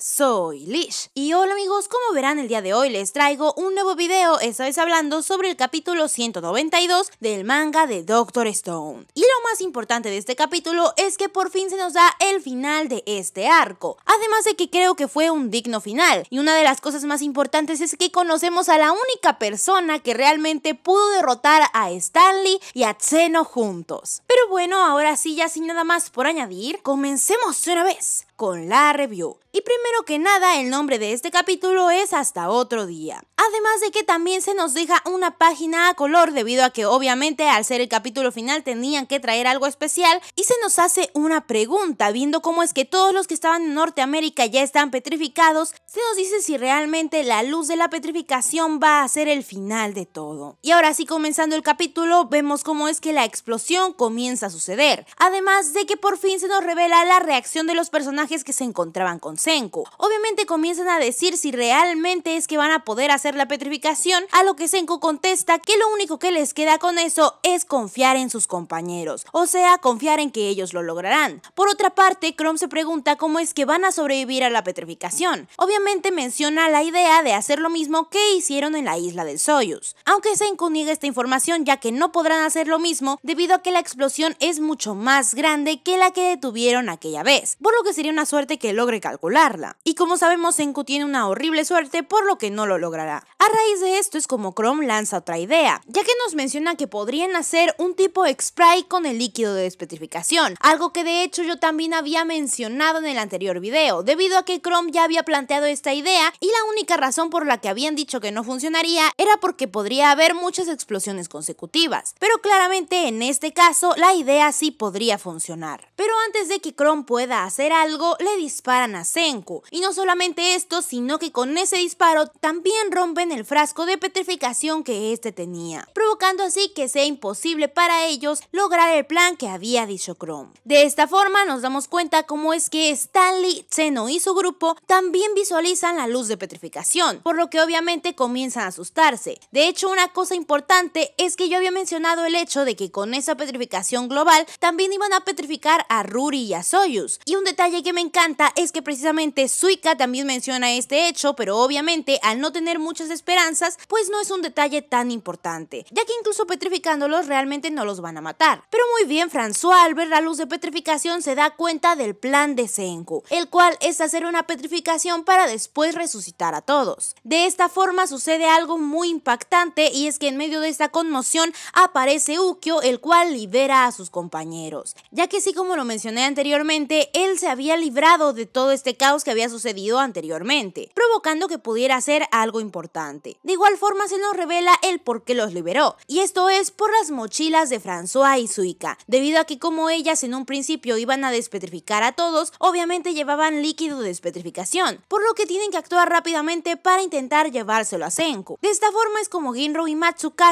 soy Lish. Y hola amigos, como verán el día de hoy les traigo un nuevo video, esta vez hablando sobre el capítulo 192 del manga de Doctor Stone. Y lo más importante de este capítulo es que por fin se nos da el final de este arco, además de que creo que fue un digno final. Y una de las cosas más importantes es que conocemos a la única persona que realmente pudo derrotar a Stanley y a Tseno juntos. Pero bueno, ahora sí, ya sin nada más por añadir, comencemos una vez con la review. Y primero que nada, el nombre de este capítulo es Hasta otro día. Además de que también se nos deja una página a color debido a que obviamente al ser el capítulo final tenían que traer algo especial y se nos hace una pregunta viendo cómo es que todos los que estaban en Norteamérica ya están petrificados, se nos dice si realmente la luz de la petrificación va a ser el final de todo. Y ahora sí comenzando el capítulo vemos cómo es que la explosión comienza a suceder, además de que por fin se nos revela la reacción de los personajes que se encontraban con Senku. Obviamente comienzan a decir si realmente es que van a poder hacer la petrificación, a lo que Senku contesta que lo único que les queda con eso es confiar en sus compañeros, o sea, confiar en que ellos lo lograrán. Por otra parte, Chrome se pregunta cómo es que van a sobrevivir a la petrificación. Obviamente menciona la idea de hacer lo mismo que hicieron en la isla del Soyuz, aunque Senku niega esta información ya que no podrán hacer lo mismo debido a que la explosión es mucho más grande que la que detuvieron aquella vez, por lo que sería una suerte que logre calcularla. Y como sabemos, Senku tiene una horrible suerte, por lo que no lo logrará. A raíz de esto es como Chrome lanza otra idea, ya que nos menciona que podrían hacer un tipo spray con el líquido de despetrificación, algo que de hecho yo también había mencionado en el anterior video, debido a que Chrome ya había planteado esta idea y la única razón por la que habían dicho que no funcionaría era porque podría haber muchas explosiones consecutivas. Pero claramente en este caso la idea sí podría funcionar. Pero antes de que Chrome pueda hacer algo, le disparan a Senku. Y no solamente esto, sino que con ese disparo también rompen el frasco de petrificación que este tenía, provocando así que sea imposible para ellos lograr el plan que había dicho Chrome. De esta forma nos damos cuenta cómo es que Stanley, Zeno y su grupo también visualizan la luz de petrificación, por lo que obviamente comienzan a asustarse. De hecho, una cosa importante es que yo había mencionado el hecho de que con esa petrificación global también iban a petrificar a Ruri y a Soyuz. Y un detalle que me encanta es que precisamente Suika también menciona este hecho, pero obviamente al no tener muchas esperanzas, pues no es un detalle tan importante, ya que incluso petrificándolos realmente no los van a matar. Pero muy bien, François al ver la luz de petrificación se da cuenta del plan de Senku, el cual es hacer una petrificación para después resucitar a todos. De esta forma sucede algo muy impactante y es que en medio de esta conmoción aparece Ukyo, el cual libera a sus compañeros, ya que sí como lo mencioné anteriormente, él se había liberado librado de todo este caos que había sucedido anteriormente, provocando que pudiera hacer algo importante. De igual forma se nos revela el por qué los liberó, y esto es por las mochilas de François y Suika, debido a que como ellas en un principio iban a despetrificar a todos, obviamente llevaban líquido de despetrificación, por lo que tienen que actuar rápidamente para intentar llevárselo a Senku. De esta forma es como Ginro y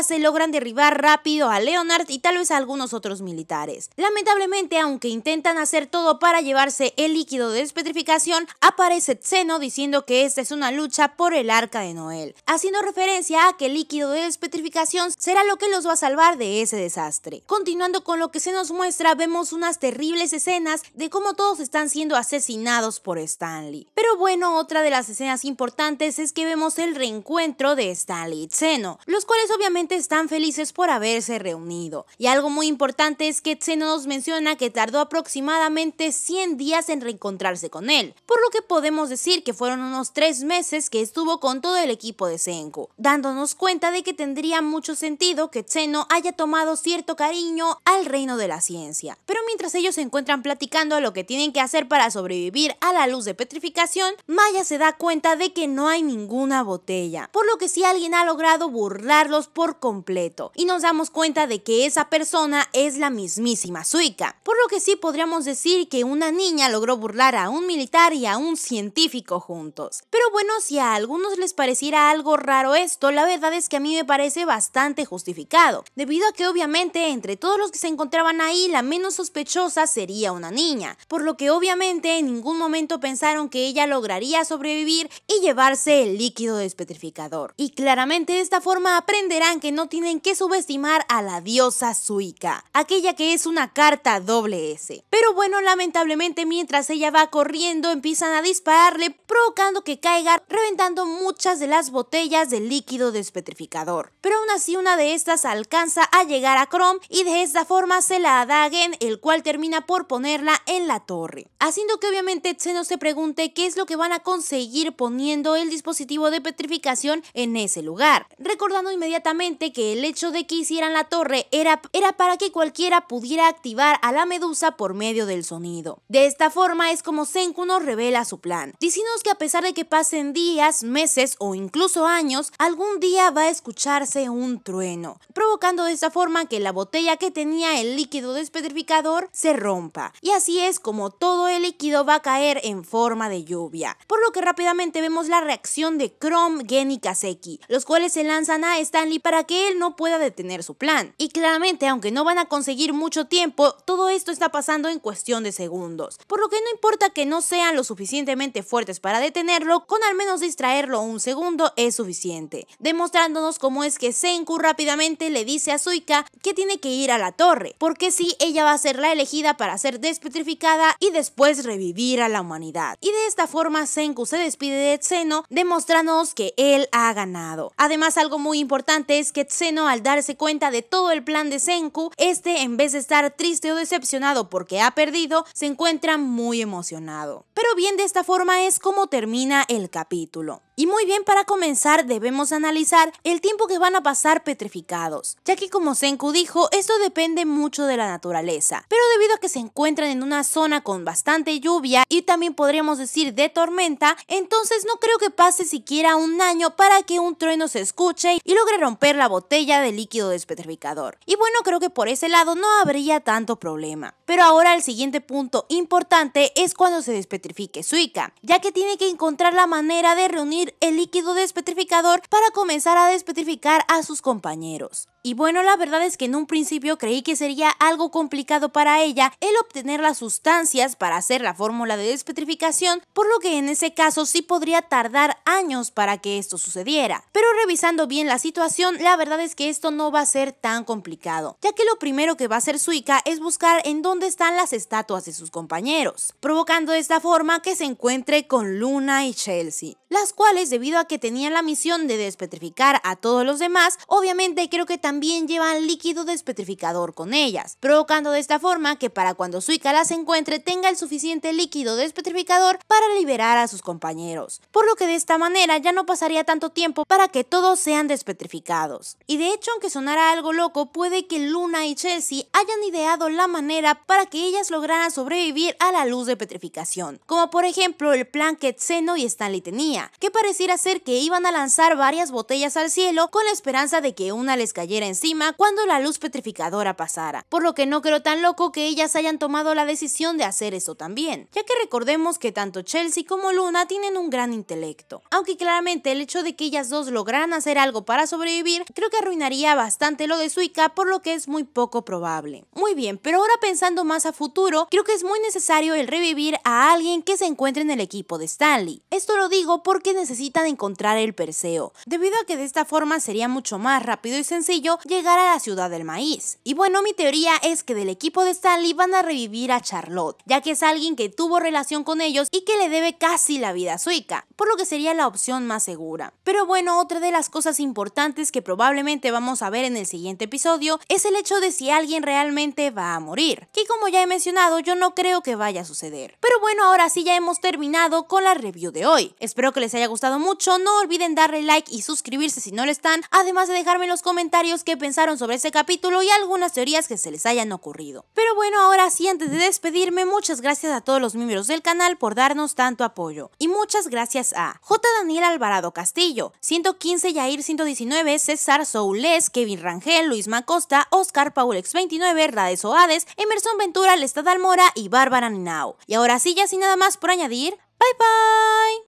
se logran derribar rápido a Leonard y tal vez a algunos otros militares. Lamentablemente, aunque intentan hacer todo para llevarse el líquido de despetrificación, aparece Zeno diciendo que esta es una lucha por el arca de Noel, haciendo referencia a que el líquido de despetrificación será lo que los va a salvar de ese desastre. Continuando con lo que se nos muestra, vemos unas terribles escenas de cómo todos están siendo asesinados por Stanley. Pero bueno, otra de las escenas importantes es que vemos el reencuentro de Stanley y Zeno, los cuales obviamente están felices por haberse reunido. Y algo muy importante es que Zeno nos menciona que tardó aproximadamente 100 días en encontrarse con él, por lo que podemos decir que fueron unos tres meses que estuvo con todo el equipo de Senko, dándonos cuenta de que tendría mucho sentido que Zeno haya tomado cierto cariño al reino de la ciencia. Pero mientras ellos se encuentran platicando lo que tienen que hacer para sobrevivir a la luz de petrificación, Maya se da cuenta de que no hay ninguna botella, por lo que si sí alguien ha logrado burlarlos por completo, y nos damos cuenta de que esa persona es la mismísima Suika, por lo que sí podríamos decir que una niña logró burlar a un militar y a un científico juntos. Pero bueno, si a algunos les pareciera algo raro esto, la verdad es que a mí me parece bastante justificado, debido a que obviamente entre todos los que se encontraban ahí la menos sospechosa sería una niña, por lo que obviamente en ningún momento pensaron que ella lograría sobrevivir y llevarse el líquido despetrificador. Y claramente de esta forma aprenderán que no tienen que subestimar a la diosa Suica, aquella que es una carta doble S. Pero bueno, lamentablemente mientras ella va corriendo empiezan a dispararle provocando que caiga reventando muchas de las botellas de líquido despetrificador. Pero aún así una de estas alcanza a llegar a Chrome y de esta forma se la Gen el cual termina por ponerla en la torre. Haciendo que obviamente Xeno se pregunte qué es lo que van a conseguir poniendo el dispositivo de petrificación en ese lugar. Recordando inmediatamente que el hecho de que hicieran la torre era, era para que cualquiera pudiera activar a la medusa por medio del sonido. De esta forma es como Senku nos revela su plan, diciéndonos que a pesar de que pasen días, meses o incluso años, algún día va a escucharse un trueno, provocando de esta forma que la botella que tenía el líquido despetrificador se rompa. Y así es como todo el líquido va a caer en forma de lluvia, por lo que rápidamente vemos la reacción de Chrome, Gen y Kaseki, los cuales se lanzan a Stanley para que él no pueda detener su plan. Y claramente, aunque no van a conseguir mucho tiempo, todo esto está pasando en cuestión de segundos, por lo que no importa que no sean lo suficientemente fuertes para detenerlo, con al menos distraerlo un segundo es suficiente, demostrándonos cómo es que Senku rápidamente le dice a Suika que tiene que ir a la torre, porque si ella va a ser la elegida para ser despetrificada y después revivir a la humanidad. Y de esta forma Senku se despide de Tseno, demostrándonos que él ha ganado. Además, algo muy importante es que Tseno al darse cuenta de todo el plan de Senku, este en vez de estar triste o decepcionado porque ha perdido, se encuentra muy emocionado. Pero bien, de esta forma es como termina el capítulo. Y muy bien, para comenzar debemos analizar el tiempo que van a pasar petrificados, ya que como Senku dijo, esto depende mucho de la naturaleza, pero debido a que se encuentran en una zona con bastante lluvia y también podríamos decir de tormenta, entonces no creo que pase siquiera un año para que un trueno se escuche y logre romper la botella de líquido despetrificador. Y bueno, creo que por ese lado no habría tanto problema. Pero ahora el siguiente punto importante es cuando se despetrifique Suika ya que tiene que encontrar la manera de reunir el líquido despetrificador para comenzar a despetrificar a sus compañeros. Y bueno, la verdad es que en un principio creí que sería algo complicado para ella el obtener las sustancias para hacer la fórmula de despetrificación, por lo que en ese caso sí podría tardar años para que esto sucediera. Pero revisando bien la situación, la verdad es que esto no va a ser tan complicado, ya que lo primero que va a hacer Suika es buscar en dónde están las estatuas de sus compañeros, provocando de esta forma que se encuentre con Luna y Chelsea, las cuales debido a que tenían la misión de despetrificar a todos los demás, obviamente creo que también también llevan líquido despetrificador con ellas, provocando de esta forma que para cuando Suica las encuentre tenga el suficiente líquido despetrificador para liberar a sus compañeros, por lo que de esta manera ya no pasaría tanto tiempo para que todos sean despetrificados. Y de hecho, aunque sonara algo loco, puede que Luna y Chelsea hayan ideado la manera para que ellas lograran sobrevivir a la luz de petrificación, como por ejemplo el plan que Zeno y Stanley tenían, que pareciera ser que iban a lanzar varias botellas al cielo con la esperanza de que una les cayera encima cuando la luz petrificadora pasara, por lo que no creo tan loco que ellas hayan tomado la decisión de hacer eso también, ya que recordemos que tanto Chelsea como Luna tienen un gran intelecto, aunque claramente el hecho de que ellas dos lograran hacer algo para sobrevivir creo que arruinaría bastante lo de Suika por lo que es muy poco probable. Muy bien, pero ahora pensando más a futuro, creo que es muy necesario el revivir a alguien que se encuentre en el equipo de Stanley. Esto lo digo porque necesitan encontrar el Perseo, debido a que de esta forma sería mucho más rápido y sencillo llegar a la ciudad del maíz. Y bueno, mi teoría es que del equipo de Stanley van a revivir a Charlotte, ya que es alguien que tuvo relación con ellos y que le debe casi la vida a Suica, por lo que sería la opción más segura. Pero bueno, otra de las cosas importantes que probablemente vamos a ver en el siguiente episodio es el hecho de si alguien realmente va a morir, que como ya he mencionado yo no creo que vaya a suceder. Pero bueno, ahora sí ya hemos terminado con la review de hoy. Espero que les haya gustado mucho, no olviden darle like y suscribirse si no lo están, además de dejarme en los comentarios que pensaron sobre ese capítulo y algunas teorías que se les hayan ocurrido. Pero bueno, ahora sí, antes de despedirme, muchas gracias a todos los miembros del canal por darnos tanto apoyo. Y muchas gracias a J. Daniel Alvarado Castillo, 115 Yair 119, César Soules, Kevin Rangel, Luis Macosta, Oscar Paulex 29, Rades Oades, Emerson Ventura, Lestad Almora y Bárbara Ninao. Y ahora sí, ya sin nada más por añadir, bye bye.